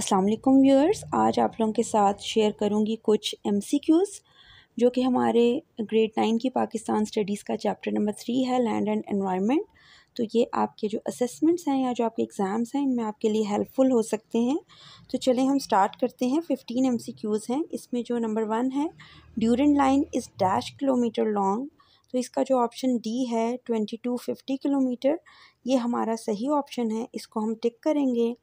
अस्सलाम वालेकुम व्यूअर्स आज आप लोगों के साथ शेयर करूंगी कुछ एमसीक्यूज़ जो कि हमारे ग्रेड नाइन की पाकिस्तान स्टडीज़ का चैप्टर नंबर थ्री है लैंड एंड एनवायरनमेंट तो ये आपके जो असेसमेंट्स हैं या जो आपके एग्ज़ाम्स हैं इनमें आपके लिए हेल्पफुल हो सकते हैं तो चलें हम स्टार्ट करते हैं फिफ्टीन एम हैं इसमें जो नंबर वन है Durand line is dash kilometre long तो इसका जो ऑप्शन डी है ट्वेंटी टू फिफ्टी किलोमीटर ये हमारा सही ऑप्शन है इसको हम टिक करेंगे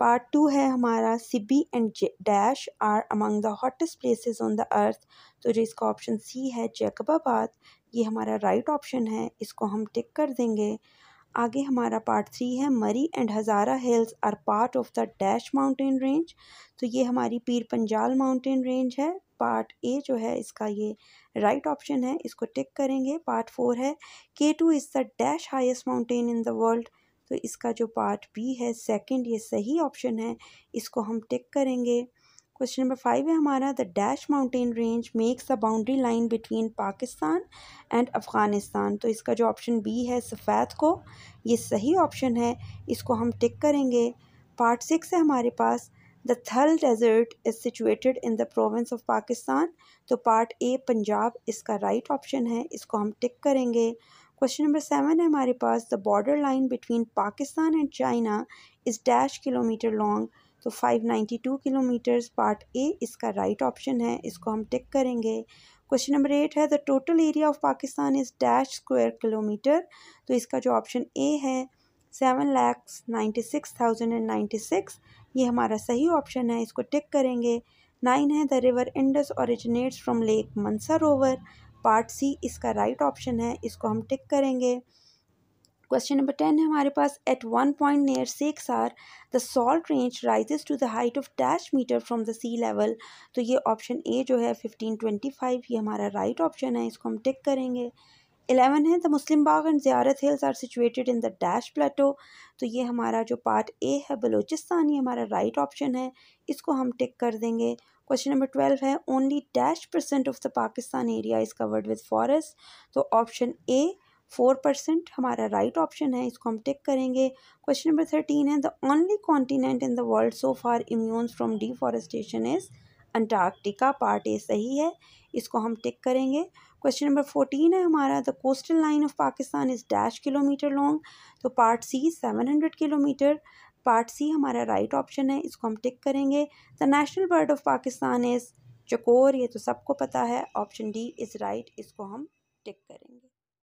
पार्ट टू है हमारा Sibi and dash are among the hottest places on the earth तो जो इसका ऑप्शन सी है जैकबाबाद ये हमारा राइट right ऑप्शन है इसको हम टिक कर देंगे आगे हमारा पार्ट थ्री है Murree and Hazara hills are part of the dash mountain range तो ये हमारी पीर पंजाल माउंटेन रेंज है पार्ट ए जो है इसका ये राइट right ऑप्शन है इसको टिक करेंगे पार्ट फोर है K two is the dash highest mountain in the world तो इसका जो पार्ट बी है सेकंड ये सही ऑप्शन है इसको हम टिक करेंगे क्वेश्चन नंबर फाइव है हमारा the dash mountain range makes the boundary line between Pakistan and Afghanistan तो इसका जो ऑप्शन बी है सफ़ेद को ये सही ऑप्शन है इसको हम टिक करेंगे पार्ट सिक्स है हमारे पास the Thal desert is situated in the province of Pakistan तो पार्ट ए पंजाब इसका राइट right ऑप्शन है इसको हम टिक करेंगे क्वेश्चन नंबर सेवन है हमारे पास the border line between Pakistan and China is dash kilometre long तो 592 किलोमीटर्स पार्ट ए इसका राइट right ऑप्शन है इसको हम टिक करेंगे क्वेश्चन नंबर एट है the total area of Pakistan is dash square kilometre तो इसका जो ऑप्शन ए है seven lakhs ninety six thousand and ninety six ये हमारा सही ऑप्शन है इसको टिक करेंगे नाइन है the river Indus originates from lake over part C इसका राइट right ऑप्शन है इसको हम टिक करेंगे क्वेश्चन नंबर टेन है हमारे पास at one point near six are the salt range rises to the height of dash metre from the sea level तो ये ऑप्शन ए जो है फिफ्टीन ट्वेंटी फाइव ये हमारा राइट right ऑप्शन है इसको हम टिक करेंगे एलेवन है the Muslim Bagh and Ziarat hills are situated in the dash plateau तो ये हमारा जो पार्ट ए है बलोचिस्तान ये हमारा राइट right ऑप्शन है इसको हम टिक कर देंगे क्वेश्चन नंबर ट्वेल्व है only dash percent of the Pakistan area is covered with forest तो ऑप्शन ए फोर परसेंट हमारा राइट right ऑप्शन है इसको हम टिक करेंगे क्वेश्चन नंबर थर्टीन है the only continent in the world so far immune from deforestation is Antarctica part A सही है इसको हम टिक करेंगे क्वेश्चन नंबर फोर्टीन है हमारा the coastal line of Pakistan is dash kilometre long तो part C seven hundred kilometre part C हमारा right right option है इसको हम टिक करेंगे the national bird of Pakistan is chakor ये तो सबको पता है ऑप्शन डी इज़ राइट इसको हम टिक करेंगे